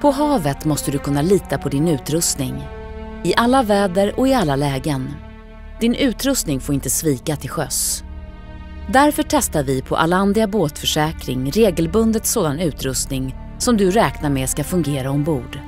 På havet måste du kunna lita på din utrustning. I alla väder och i alla lägen. Din utrustning får inte svika till sjöss. Därför testar vi på Alandia båtförsäkring regelbundet sådan utrustning som du räknar med ska fungera ombord.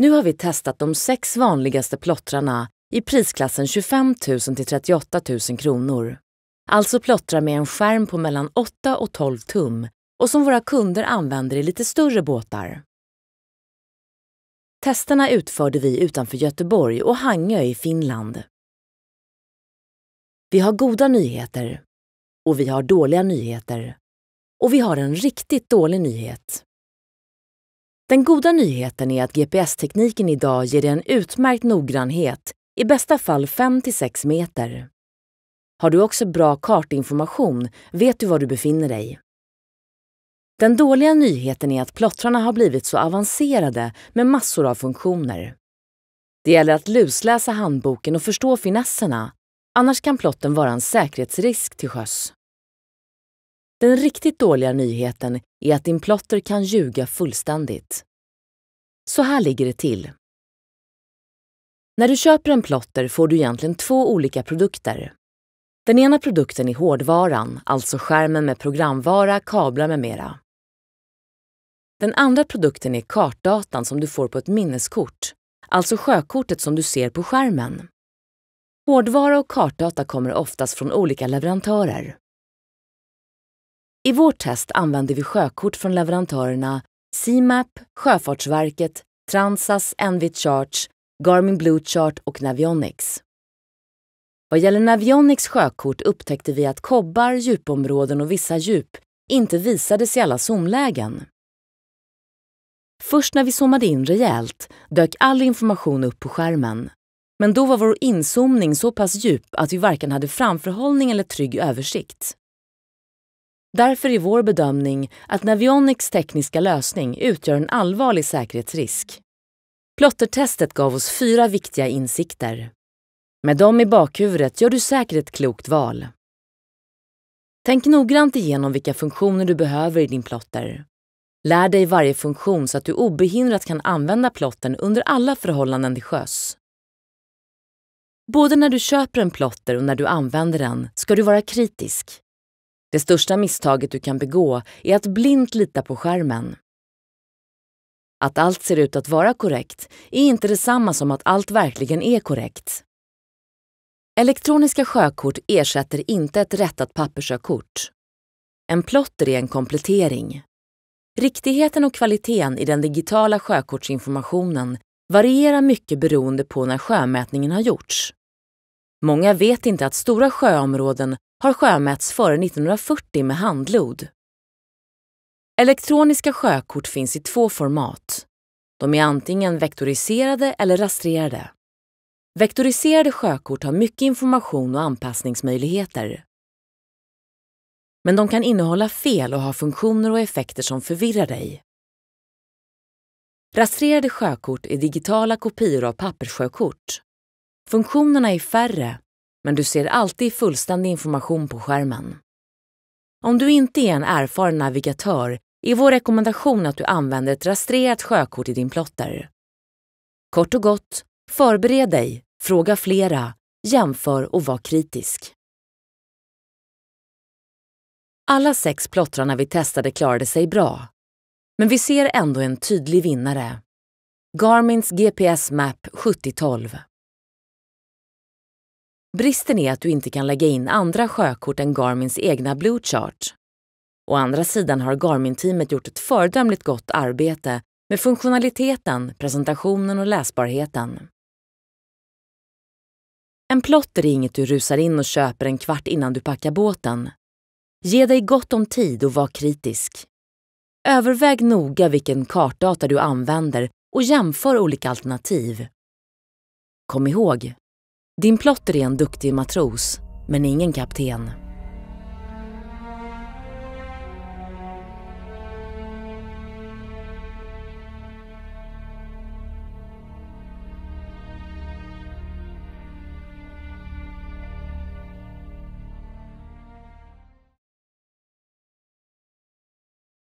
Nu har vi testat de sex vanligaste plottrarna i prisklassen 25 000 till 38 000 kronor. Alltså plottrar med en skärm på mellan 8 och 12 tum och som våra kunder använder i lite större båtar. Testerna utförde vi utanför Göteborg och Hangö i Finland. Vi har goda nyheter. Och vi har dåliga nyheter. Och vi har en riktigt dålig nyhet. Den goda nyheten är att GPS-tekniken idag ger dig en utmärkt noggrannhet, i bästa fall 5-6 meter. Har du också bra kartinformation vet du var du befinner dig. Den dåliga nyheten är att plottrarna har blivit så avancerade med massor av funktioner. Det gäller att lusläsa handboken och förstå finesserna, annars kan plotten vara en säkerhetsrisk till sjöss. Den riktigt dåliga nyheten är att din plotter kan ljuga fullständigt. Så här ligger det till. När du köper en plotter får du egentligen två olika produkter. Den ena produkten är hårdvaran, alltså skärmen med programvara, kablar med mera. Den andra produkten är kartdatan som du får på ett minneskort, alltså sjökortet som du ser på skärmen. Hårdvara och kartdata kommer oftast från olika leverantörer. I vårt test använde vi sjökort från leverantörerna CMAP, Sjöfartsverket, Transas, Envy Charts, Garmin Blue Chart och Navionics. Vad gäller Navionics sjökort upptäckte vi att kobbar, djupområden och vissa djup inte visades i alla zoomlägen. Först när vi zoomade in rejält dök all information upp på skärmen. Men då var vår inzoomning så pass djup att vi varken hade framförhållning eller trygg översikt. Därför är vår bedömning att Navionics tekniska lösning utgör en allvarlig säkerhetsrisk. Plottertestet gav oss fyra viktiga insikter. Med dem i bakhuvudet gör du säkert ett klokt val. Tänk noggrant igenom vilka funktioner du behöver i din plotter. Lär dig varje funktion så att du obehindrat kan använda plotten under alla förhållanden till sjöss. Både när du köper en plotter och när du använder den ska du vara kritisk. Det största misstaget du kan begå är att blint lita på skärmen. Att allt ser ut att vara korrekt är inte detsamma som att allt verkligen är korrekt. Elektroniska sjökort ersätter inte ett rättat papperssjökort. En plotter är en komplettering. Riktigheten och kvaliteten i den digitala sjökortsinformationen varierar mycket beroende på när sjömätningen har gjorts. Många vet inte att stora sjöområden har sjömätts före 1940 med handlod. Elektroniska sjökort finns i två format. De är antingen vektoriserade eller rastrerade. Vektoriserade sjökort har mycket information och anpassningsmöjligheter. Men de kan innehålla fel och ha funktioner och effekter som förvirrar dig. Rastrerade sjökort är digitala kopior av papperssjökort. Funktionerna är färre men du ser alltid fullständig information på skärmen. Om du inte är en erfaren navigatör är vår rekommendation att du använder ett rastrerat sjökort i din plotter. Kort och gott, förbered dig, fråga flera, jämför och var kritisk. Alla sex plottrarna vi testade klarade sig bra. Men vi ser ändå en tydlig vinnare. Garmins GPS Map 7012. Bristen är att du inte kan lägga in andra sjökort än Garmins egna Blue Chart. Å andra sidan har Garmin-teamet gjort ett föredömligt gott arbete med funktionaliteten, presentationen och läsbarheten. En plotter är inget du rusar in och köper en kvart innan du packar båten. Ge dig gott om tid och var kritisk. Överväg noga vilken kartdata du använder och jämför olika alternativ. Kom ihåg, din plotter är en duktig matros, men ingen kapten.